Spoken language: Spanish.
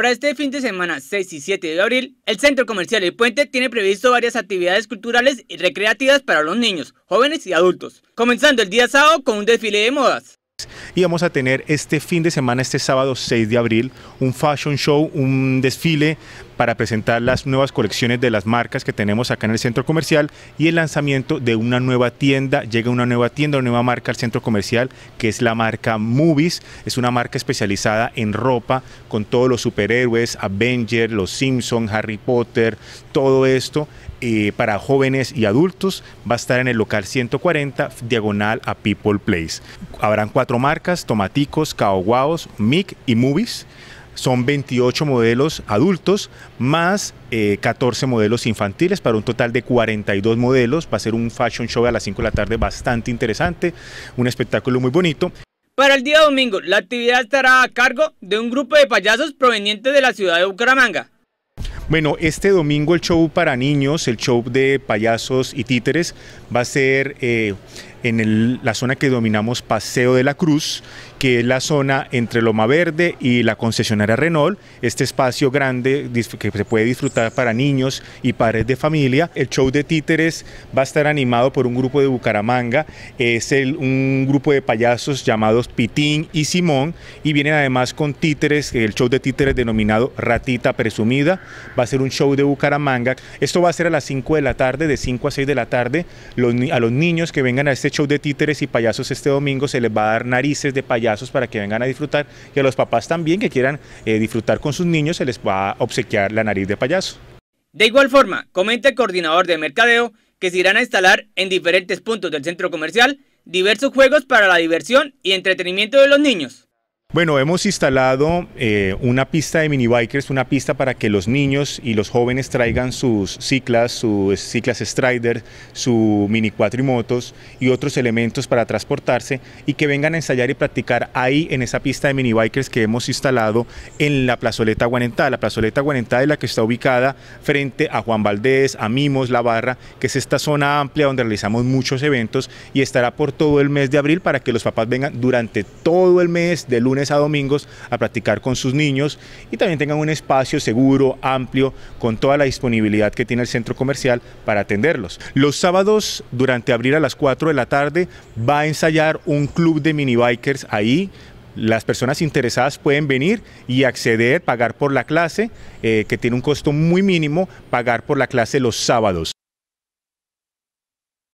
Para este fin de semana 6 y 7 de abril, el Centro Comercial El Puente tiene previsto varias actividades culturales y recreativas para los niños, jóvenes y adultos, comenzando el día sábado con un desfile de modas y vamos a tener este fin de semana, este sábado 6 de abril, un fashion show, un desfile para presentar las nuevas colecciones de las marcas que tenemos acá en el centro comercial y el lanzamiento de una nueva tienda. Llega una nueva tienda, una nueva marca al centro comercial que es la marca Movies. Es una marca especializada en ropa con todos los superhéroes, Avengers, los Simpson, Harry Potter, todo esto. Eh, para jóvenes y adultos va a estar en el local 140 diagonal a People Place. Habrán cuatro marcas Tomaticos, Caoguaos, Mic y Movies. Son 28 modelos adultos más 14 eh, modelos infantiles para un total de 42 modelos. Va a ser un fashion show a las 5 de la tarde bastante interesante, un espectáculo muy bonito. Para el día domingo, la actividad estará a cargo de un grupo de payasos provenientes de la ciudad de Bucaramanga. Bueno, este domingo el show para niños, el show de payasos y títeres, va a ser eh, en la zona que dominamos Paseo de la Cruz, que es la zona entre Loma Verde y la concesionaria Renault, este espacio grande que se puede disfrutar para niños y padres de familia. El show de títeres va a estar animado por un grupo de Bucaramanga, es un grupo de payasos llamados Pitín y Simón, y vienen además con títeres, el show de títeres denominado Ratita Presumida, va a ser un show de Bucaramanga. Esto va a ser a las 5 de la tarde, de 5 a 6 de la tarde, a los niños que vengan a este este show de títeres y payasos este domingo, se les va a dar narices de payasos para que vengan a disfrutar y a los papás también que quieran eh, disfrutar con sus niños se les va a obsequiar la nariz de payaso. De igual forma, comenta el coordinador de mercadeo que se irán a instalar en diferentes puntos del centro comercial diversos juegos para la diversión y entretenimiento de los niños. Bueno, hemos instalado eh, una pista de minibikers, una pista para que los niños y los jóvenes traigan sus ciclas, sus ciclas Strider, su mini cuatrimotos y otros elementos para transportarse y que vengan a ensayar y practicar ahí en esa pista de minibikers que hemos instalado en la plazoleta Guanentá. La plazoleta Guanentá es la que está ubicada frente a Juan Valdés, a Mimos, La Barra, que es esta zona amplia donde realizamos muchos eventos y estará por todo el mes de abril para que los papás vengan durante todo el mes de lunes a domingos a practicar con sus niños y también tengan un espacio seguro, amplio, con toda la disponibilidad que tiene el centro comercial para atenderlos. Los sábados, durante abril a las 4 de la tarde, va a ensayar un club de minibikers ahí las personas interesadas pueden venir y acceder, pagar por la clase, eh, que tiene un costo muy mínimo, pagar por la clase los sábados.